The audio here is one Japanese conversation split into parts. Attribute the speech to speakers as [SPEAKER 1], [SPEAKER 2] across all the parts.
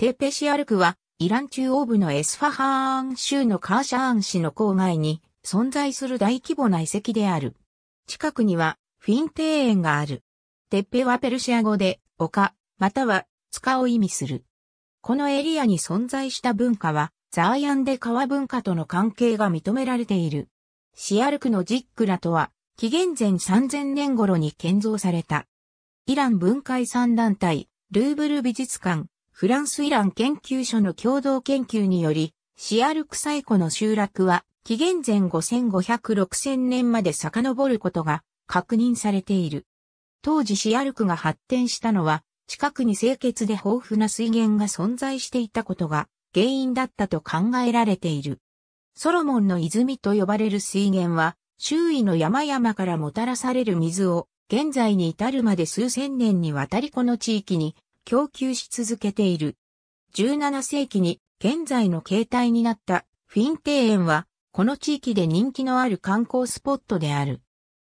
[SPEAKER 1] テッペシアルクは、イラン中央部のエスファハーン州のカーシャーン市の郊外に存在する大規模な遺跡である。近くには、フィン庭園がある。テッペはペルシア語で、丘、または、塚を意味する。このエリアに存在した文化は、ザーヤンデ川文化との関係が認められている。シアルクのジックラとは、紀元前3000年頃に建造された。イラン文化遺産団体、ルーブル美術館、フランスイラン研究所の共同研究により、シアルクサイコの集落は、紀元前5500-6000年まで遡ることが確認されている。当時シアルクが発展したのは、近くに清潔で豊富な水源が存在していたことが原因だったと考えられている。ソロモンの泉と呼ばれる水源は、周囲の山々からもたらされる水を、現在に至るまで数千年にわたりこの地域に供給し続けている。17世紀に現在の形態になったフィン庭園は、この地域で人気のある観光スポットである。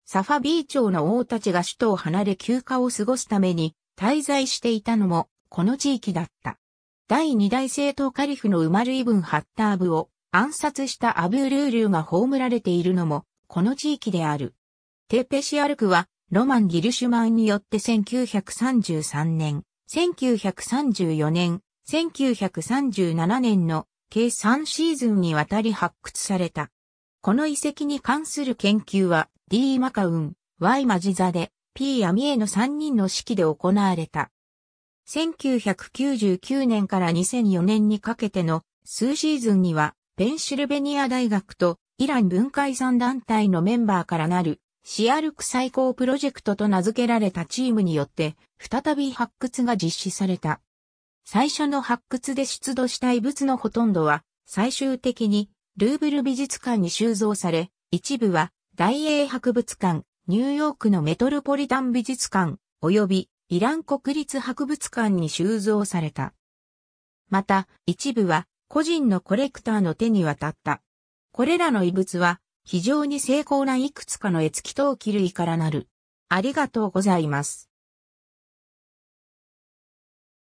[SPEAKER 1] サファビー朝の王たちが首都を離れ休暇を過ごすために滞在していたのもこの地域だった。第二代政党カリフのウマルイブン・ハッターブを暗殺したアブールールーが葬られているのもこの地域である。テペシアルクはロマン・ギルシュマンによって1933年1934年、1937年の計3シーズンにわたり発掘された。この遺跡に関する研究は D・ マカウン、Y・ マジザで、P・ アミエの3人の指揮で行われた。1999年から2004年にかけての数シーズンにはペンシルベニア大学とイラン文化遺産団体のメンバーからなるシアルク最高プロジェクトと名付けられたチームによって、再び発掘が実施された。最初の発掘で出土した遺物のほとんどは、最終的にルーブル美術館に収蔵され、一部は大英博物館、ニューヨークのメトロポリタン美術館、及びイラン国立博物館に収蔵された。また、一部は個人のコレクターの手に渡った。これらの遺物は非常に精巧ないくつかの絵付き陶器類からなる。ありがとうございます。